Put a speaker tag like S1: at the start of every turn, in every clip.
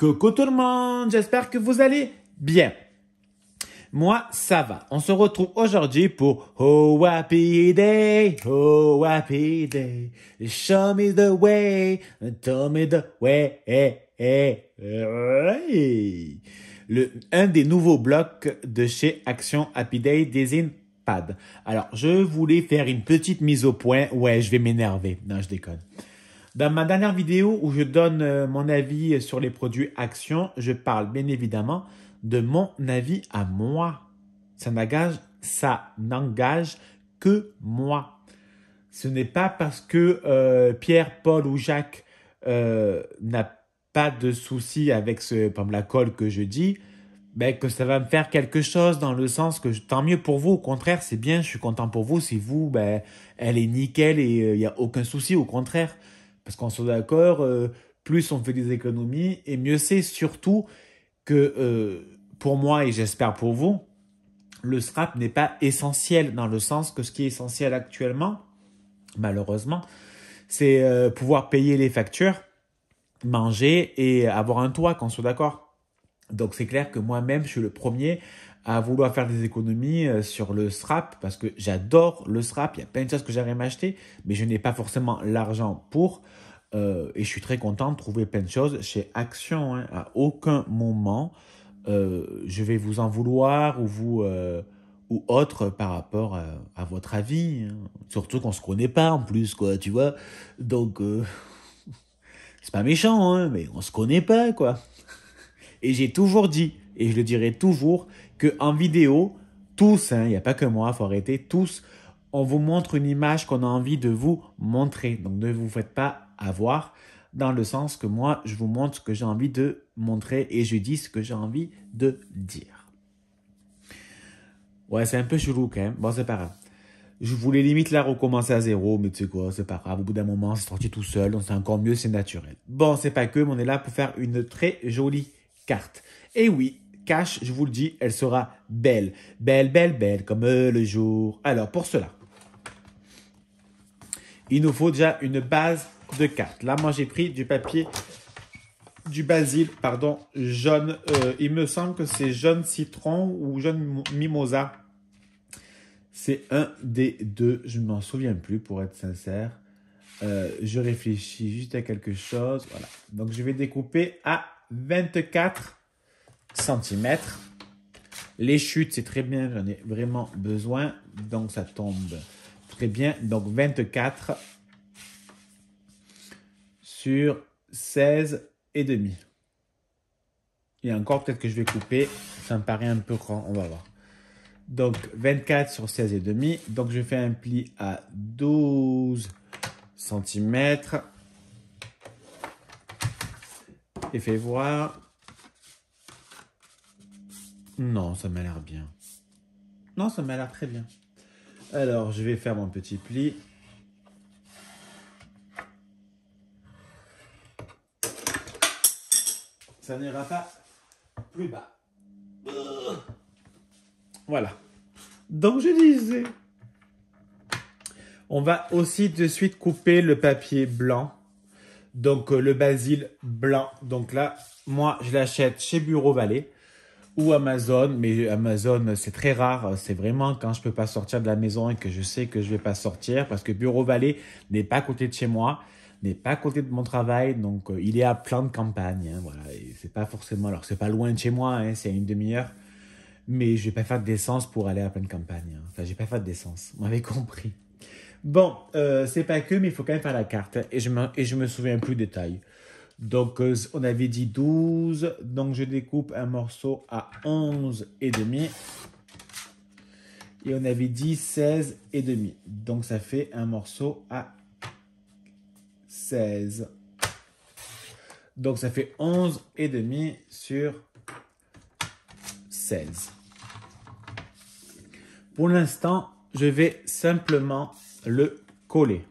S1: Coucou tout le monde, j'espère que vous allez bien. Moi, ça va. On se retrouve aujourd'hui pour Oh Happy Day, Oh Happy Day. Show me the way, tell me the way. Eh, eh, eh. Le, un des nouveaux blocs de chez Action Happy Day désigne Pad. Alors, je voulais faire une petite mise au point. Ouais, je vais m'énerver. Non, je déconne. Dans ma dernière vidéo où je donne euh, mon avis sur les produits Action, je parle bien évidemment de mon avis à moi. Ça n'engage, ça n'engage que moi. Ce n'est pas parce que euh, Pierre, Paul ou Jacques euh, n'a pas de souci avec ce, pomme la colle que je dis, ben, que ça va me faire quelque chose dans le sens que je, tant mieux pour vous, au contraire, c'est bien, je suis content pour vous, si vous, ben, elle est nickel et il n'y a aucun souci, au contraire. Parce qu'on soit d'accord, euh, plus on fait des économies, et mieux c'est surtout que euh, pour moi, et j'espère pour vous, le strap n'est pas essentiel, dans le sens que ce qui est essentiel actuellement, malheureusement, c'est euh, pouvoir payer les factures, manger et avoir un toit, qu'on soit d'accord. Donc c'est clair que moi-même, je suis le premier à vouloir faire des économies euh, sur le strap parce que j'adore le SRAP. il y a plein de choses que j'aimerais m'acheter, mais je n'ai pas forcément l'argent pour. Euh, et je suis très content de trouver plein de choses chez Action. Hein. À aucun moment, euh, je vais vous en vouloir ou vous ou autre par rapport à, votre avis. Hein. Surtout qu'on se connaît pas en plus, quoi, tu vois. Donc, c'est pas méchant, hein, mais on se connaît pas, quoi. Et j'ai toujours dit, et je le dirai toujours, en vidéo, tous, hein, il n'y a pas que moi, faut arrêter, tous, on vous montre une image qu'on a envie de vous montrer. Donc ne vous faites pas avoir dans le sens que moi, je vous montre ce que j'ai envie de montrer et je dis ce que j'ai envie de dire. Ouais, c'est un peu chelou quand Bon, c'est pas grave. Je voulais limite la recommencer à zéro, mais tu sais quoi, c'est pas grave. Au bout d'un moment, c'est sorti tout seul, donc c'est encore mieux, c'est naturel. Bon, c'est pas que, mais on est là pour faire une très jolie carte. Et oui, je vous le dis, elle sera belle. Belle, belle, belle, comme euh, le jour. Alors, pour cela, il nous faut déjà une base de cartes. Là, moi, j'ai pris du papier, du basil, pardon, jaune. Euh, il me semble que c'est jaune citron ou jaune mimosa. C'est un des deux. Je ne m'en souviens plus, pour être sincère. Euh, je réfléchis juste à quelque chose. Voilà. Donc, je vais découper à 24 centimètres Les chutes, c'est très bien, j'en ai vraiment besoin. Donc ça tombe très bien. Donc 24 sur 16 et demi. Et encore, peut-être que je vais couper. Ça me paraît un peu grand, on va voir. Donc 24 sur 16 et demi. Donc je fais un pli à 12 cm. Et fais voir. Non, ça m'a l'air bien. Non, ça m'a l'air très bien. Alors, je vais faire mon petit pli. Ça n'ira pas plus bas. Voilà. Donc, je disais... On va aussi de suite couper le papier blanc. Donc, euh, le basil blanc. Donc là, moi, je l'achète chez Bureau Vallée. Amazon, mais Amazon c'est très rare. C'est vraiment quand je peux pas sortir de la maison et que je sais que je vais pas sortir parce que Bureau Vallée n'est pas à côté de chez moi, n'est pas à côté de mon travail, donc euh, il est à plein de campagne. Hein, voilà, c'est pas forcément. Alors c'est pas loin de chez moi, hein, c'est à une demi-heure, mais je vais pas faire d'essence pour aller à plein de campagne. Hein. Enfin, j'ai pas fait d'essence. Vous m'avez compris. Bon, euh, c'est pas que, mais il faut quand même faire la carte. Et je, me, et je me souviens plus des tailles. Donc, euh, on avait dit 12. Donc, je découpe un morceau à 11 et demi. Et on avait dit 16 et demi. Donc, ça fait un morceau à 16. Donc, ça fait 11 et demi sur 16. Pour l'instant, je vais simplement le coller.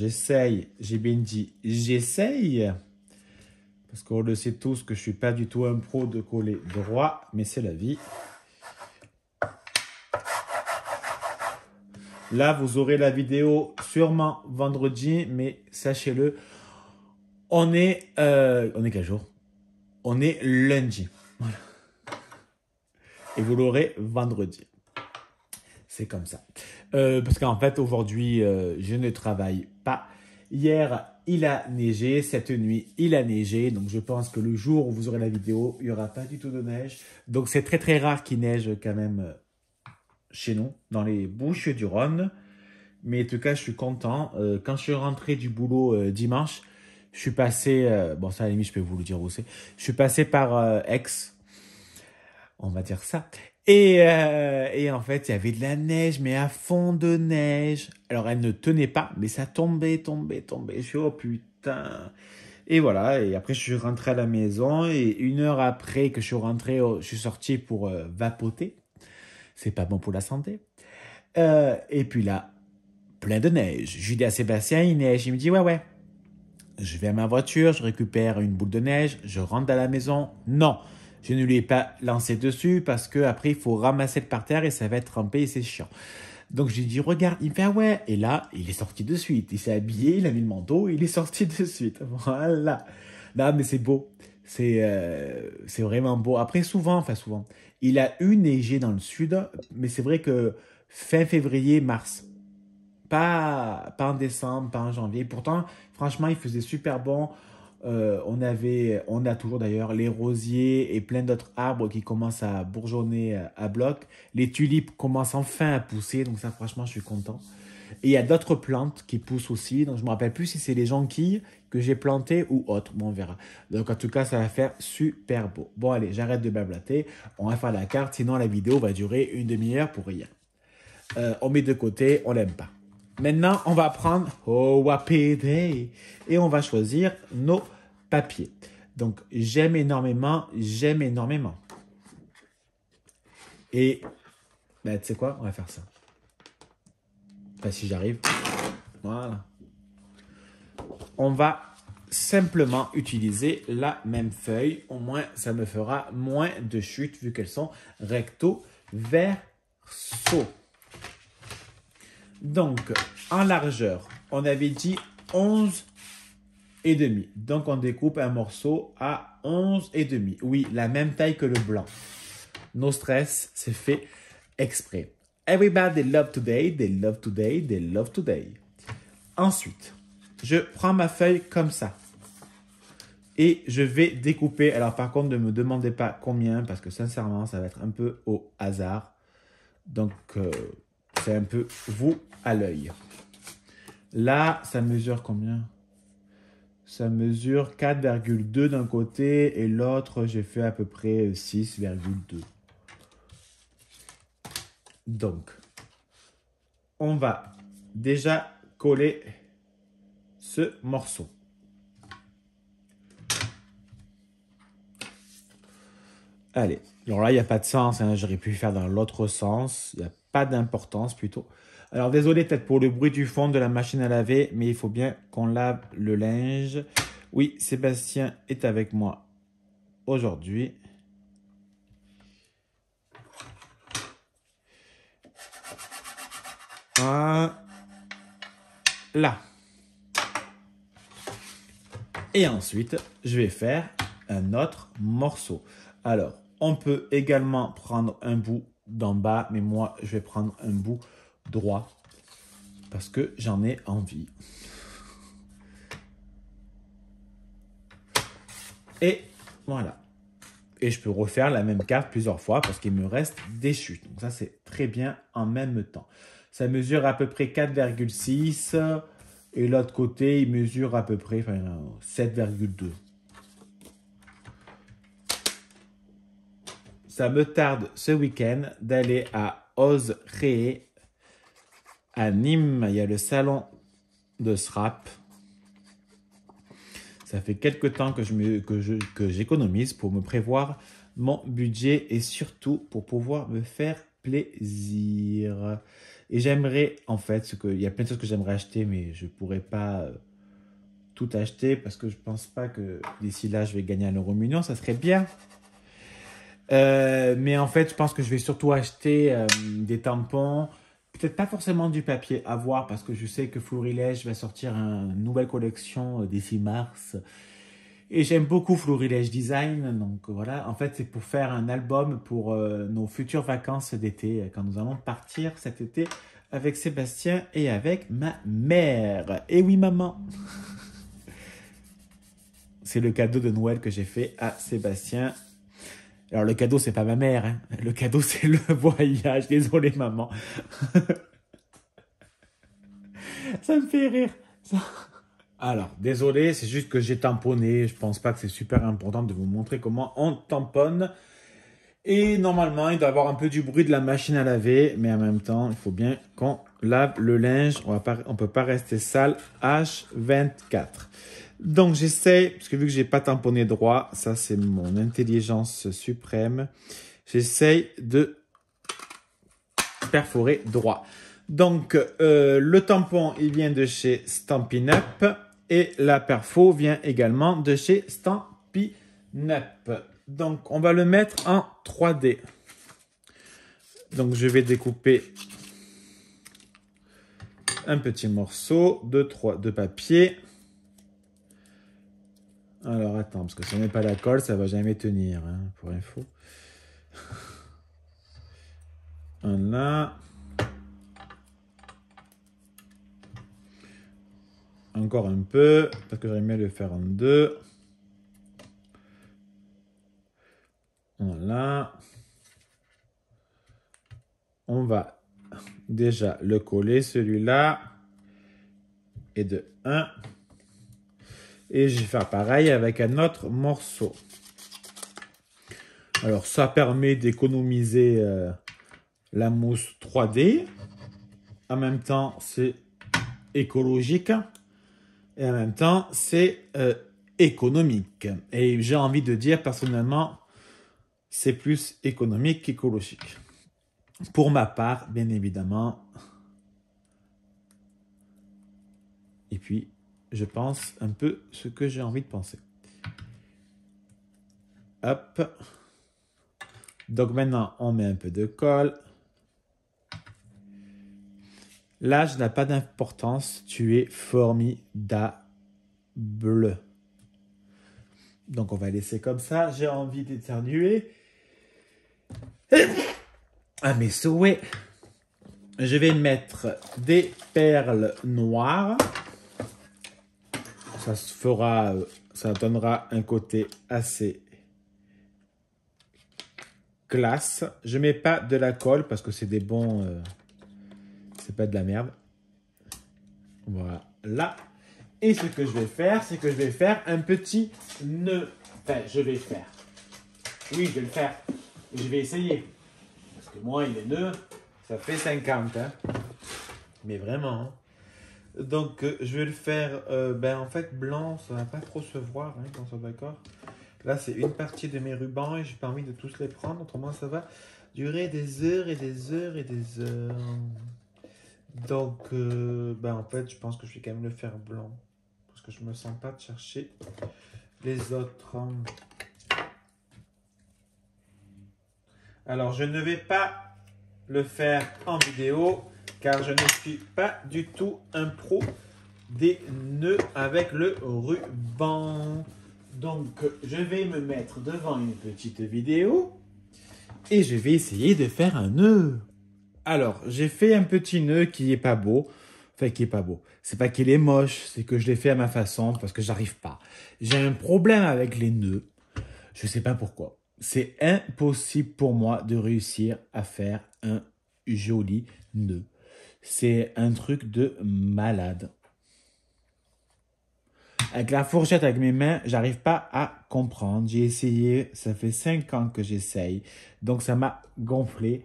S1: j'essaye, j'ai bien dit j'essaye, parce qu'on le sait tous que je ne suis pas du tout un pro de coller droit, mais c'est la vie. Là, vous aurez la vidéo sûrement vendredi, mais sachez-le, on est, euh, on est jour On est lundi. Et vous l'aurez vendredi. C'est comme ça. Euh, parce qu'en fait, aujourd'hui, euh, je ne travaille pas. Hier, il a neigé. Cette nuit, il a neigé. Donc, je pense que le jour où vous aurez la vidéo, il n'y aura pas du tout de neige. Donc, c'est très, très rare qu'il neige quand même euh, chez nous, dans les Bouches du Rhône. Mais en tout cas, je suis content. quand je suis rentré du boulot dimanche, je suis passé... bon, ça, à la limite, je peux vous le dire aussi. Je suis passé par Aix on va dire ça. Euh, et, en fait, il y avait de la neige, mais à fond de neige. Alors, elle ne tenait pas, mais ça tombait, tombait, tombait. Je suis, oh putain. Et voilà, et après, je suis rentré à la maison. Et une heure après que je suis rentré, oh, je suis sorti pour euh, vapoter. C'est pas bon pour la santé. Euh, et puis là, plein de neige. Je dis à Sébastien, il neige. Il me dit, ouais, ouais. Je vais à ma voiture, je récupère une boule de neige, je rentre à la maison. Non. Je ne lui ai pas lancé dessus parce que après il faut ramasser le terre et ça va être trempé et c'est chiant. Donc j'ai dit regarde, il fait ah ouais et là il est sorti de suite. Il s'est habillé, il a mis le manteau, il est sorti de suite. Voilà. Non mais c'est beau, c'est euh, c'est vraiment beau. Après souvent, enfin souvent, il a eu neigé dans le sud, mais c'est vrai que fin février, mars, pas pas en décembre, pas en janvier. Pourtant franchement il faisait super bon. Euh, on avait, on a toujours d'ailleurs les rosiers et plein d'autres arbres qui commencent à bourgeonner euh, à bloc. Les tulipes commencent enfin à pousser, donc ça franchement je suis content. Et il y a d'autres plantes qui poussent aussi, donc je me rappelle plus si c'est les jonquilles que j'ai plantées ou autres, bon on verra. Donc en tout cas ça va faire super beau. Bon allez, j'arrête de blablater, on va faire la carte, sinon la vidéo va durer une demi-heure pour rien. Euh, on met de côté, on l'aime pas. Maintenant, on va prendre OAPD et on va choisir nos papiers. Donc, j'aime énormément, j'aime énormément. Et, ben, tu sais quoi, on va faire ça. Enfin, si j'arrive. Voilà. On va simplement utiliser la même feuille. Au moins, ça me fera moins de chutes vu qu'elles sont recto verso. Donc, en largeur, on avait dit 11 et demi. Donc, on découpe un morceau à 11 et demi. Oui, la même taille que le blanc. No stress, c'est fait exprès. Everybody love today, they love today, they love today. Ensuite, je prends ma feuille comme ça. Et je vais découper. Alors, par contre, ne me demandez pas combien, parce que sincèrement, ça va être un peu au hasard. Donc... Euh, un peu vous à l'œil. Là, ça mesure combien Ça mesure 4,2 d'un côté et l'autre, j'ai fait à peu près 6,2. Euh, Donc, on va déjà coller ce morceau. Allez, alors là, il n'y a pas de sens. Hein, j'aurais pu faire dans l'autre sens. Il a pas d'importance plutôt. Alors désolé peut-être pour le bruit du fond de la machine à laver, mais il faut bien qu'on lave le linge. Oui, Sébastien est avec moi aujourd'hui. Voilà. Et ensuite, je vais faire un autre morceau. Alors, on peut également prendre un bout d'en bas, mais moi, je vais prendre un bout droit parce que j'en ai envie. Et voilà. Et je peux refaire la même carte plusieurs fois parce qu'il me reste des chutes. Donc ça, c'est très bien en même temps. Ça mesure à peu près 4,6. Et l'autre côté, il mesure à peu près 7,2. ça me tarde ce week-end d'aller à Oz à Nîmes. Il y a le salon de SRAP. Ça fait quelques temps que j'économise que que pour me prévoir mon budget et surtout pour pouvoir me faire plaisir. Et j'aimerais, en fait, ce que, il y a plein de choses que j'aimerais acheter, mais je ne pourrais pas euh, tout acheter parce que je ne pense pas que d'ici là, je vais gagner un euro million. Ça serait bien, euh, mais en fait, je pense que je vais surtout acheter euh, des tampons. Peut-être pas forcément du papier à voir parce que je sais que Florilège va sortir une nouvelle collection euh, d'ici mars. Et j'aime beaucoup Florilège Design. Donc voilà, en fait, c'est pour faire un album pour nos futures vacances d'été quand nous allons partir cet été avec Sébastien et avec ma mère. Et oui, maman. c'est le cadeau de Noël que j'ai fait à Sébastien alors le cadeau, c'est pas ma mère. Hein. Le cadeau, c'est le voyage. Désolé, maman. ça me fait rire. Ça... Alors, désolé, c'est juste que j'ai tamponné. Je pense pas que c'est super important de vous montrer comment on tamponne. Et normalement, il doit y avoir un peu du bruit de la machine à laver, mais en même temps, il faut bien qu'on lave le linge. On ne peut pas rester sale H24. Donc j'essaie, parce que vu que j'ai pas tamponné droit, ça c'est mon intelligence suprême, j'essaie de perforer droit. Donc euh, le tampon il vient de chez Stampin' Up et la perfo vient également de chez Stampin' Up. Donc on va le mettre en 3D. Donc je vais découper un petit morceau de, 3, de papier. Alors attends, parce que si on n'est pas la colle, ça va jamais tenir, hein, pour info. Voilà. Encore un peu, parce que j'aurais le faire en deux. Voilà. On va déjà le coller, celui-là, et de 1. Et j'ai fait pareil avec un autre morceau. Alors ça permet d'économiser euh, la mousse 3D. En même temps, c'est écologique. Et en même temps, c'est euh, économique. Et j'ai envie de dire personnellement, c'est plus économique qu'écologique. Pour ma part, bien évidemment. Et puis, je pense un peu ce que j'ai envie de penser. Hop. Donc maintenant, on met un peu de colle. L'âge n'a pas d'importance, tu es formidable. Donc on va laisser comme ça. J'ai envie d'éternuer. Ah mes souhaits. Je vais mettre des perles noires ça fera, euh, ça donnera un côté assez classe. Je mets pas de la colle parce que c'est des bons, euh, c'est pas de la merde. Voilà. Et ce que je vais faire, c'est que je vais faire un petit nœud. Enfin, je vais faire. Oui, je vais le faire. Je vais essayer. Parce que moi, il est nœud, ça fait 50. Hein. Mais vraiment. Hein. Donc, euh, je vais le faire. Euh, ben, en fait, blanc, ça va pas trop se voir, hein, quand on soit d'accord. Là, c'est une partie de mes rubans et j'ai permis de tous les prendre. Autrement, ça va durer des heures et des heures et des heures. Donc, euh, ben, en fait, je pense que je vais quand même le faire blanc. Parce que je me sens pas de chercher les autres. Alors, je ne vais pas le faire en vidéo car je ne suis pas du tout un pro des nœuds avec le ruban. Donc, je vais me mettre devant une petite vidéo et je vais essayer de faire un nœud. Alors, j'ai fait un petit nœud qui n'est pas beau. Enfin, qui est pas beau. C'est pas qu'il est moche, c'est que je l'ai fait à ma façon parce que j'arrive pas. J'ai un problème avec les nœuds. Je ne sais pas pourquoi. C'est impossible pour moi de réussir à faire un joli nœud. C'est un truc de malade. Avec la fourchette, avec mes mains, j'arrive pas à comprendre. J'ai essayé, ça fait 5 ans que j'essaye. Donc ça m'a gonflé.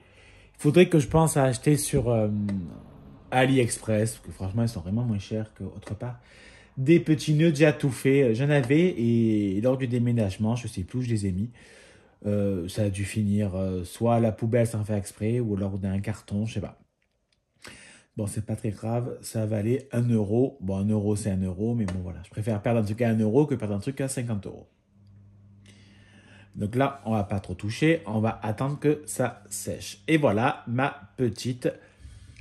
S1: Il faudrait que je pense à acheter sur euh, AliExpress, parce que franchement, ils sont vraiment moins chers qu'autre part. Des petits nœuds déjà tout faits. J'en avais et lors du déménagement, je sais plus où je les ai mis. Euh, ça a dû finir euh, soit à la poubelle sans faire exprès ou lors d'un carton, je sais pas. Bon, c'est pas très grave, ça valait 1 euro. Bon, 1 euro, c'est 1 euro, mais bon, voilà. Je préfère perdre un truc à 1 euro que perdre un truc à 50 euros. Donc là, on va pas trop toucher, on va attendre que ça sèche. Et voilà ma petite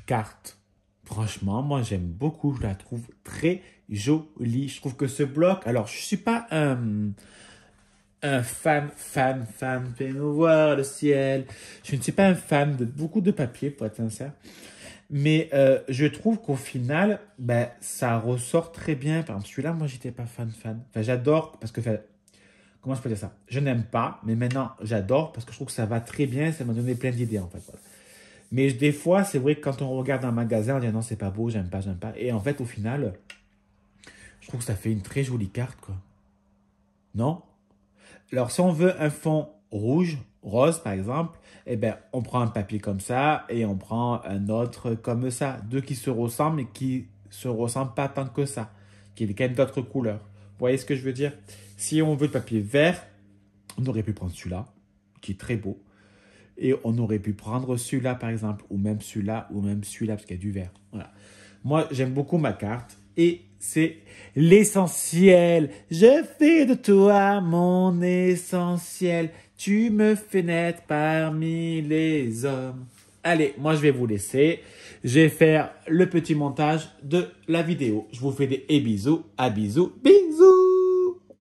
S1: carte. Franchement, moi j'aime beaucoup, je la trouve très jolie. Je trouve que ce bloc, alors je suis pas un, un fan, fan, fan, fais moi voir le ciel. Je ne suis pas un fan de beaucoup de papier, pour être sincère. Mais euh, je trouve qu'au final, ben, ça ressort très bien. Par exemple, celui-là, moi, j'étais pas fan fan. Enfin, j'adore parce que, comment je peux dire ça Je n'aime pas, mais maintenant, j'adore parce que je trouve que ça va très bien. Ça m'a donné plein d'idées, en fait. Mais des fois, c'est vrai que quand on regarde un magasin, on dit ah non, c'est pas beau, j'aime pas, j'aime pas. Et en fait, au final, je trouve que ça fait une très jolie carte, quoi. Non Alors, si on veut un fond rouge, rose, par exemple, eh ben, on prend un papier comme ça et on prend un autre comme ça. Deux qui se ressemblent et qui se ressemblent pas tant que ça, qui est quand même d'autres couleurs. Vous voyez ce que je veux dire Si on veut le papier vert, on aurait pu prendre celui-là, qui est très beau. Et on aurait pu prendre celui-là, par exemple, ou même celui-là, ou même celui-là, parce qu'il y a du vert. Voilà. Moi, j'aime beaucoup ma carte et c'est l'essentiel. Je fais de toi mon essentiel. Tu me fais naître parmi les hommes. Allez, moi je vais vous laisser. Je vais faire le petit montage de la vidéo. Je vous fais des bisous, à bisous, bisous.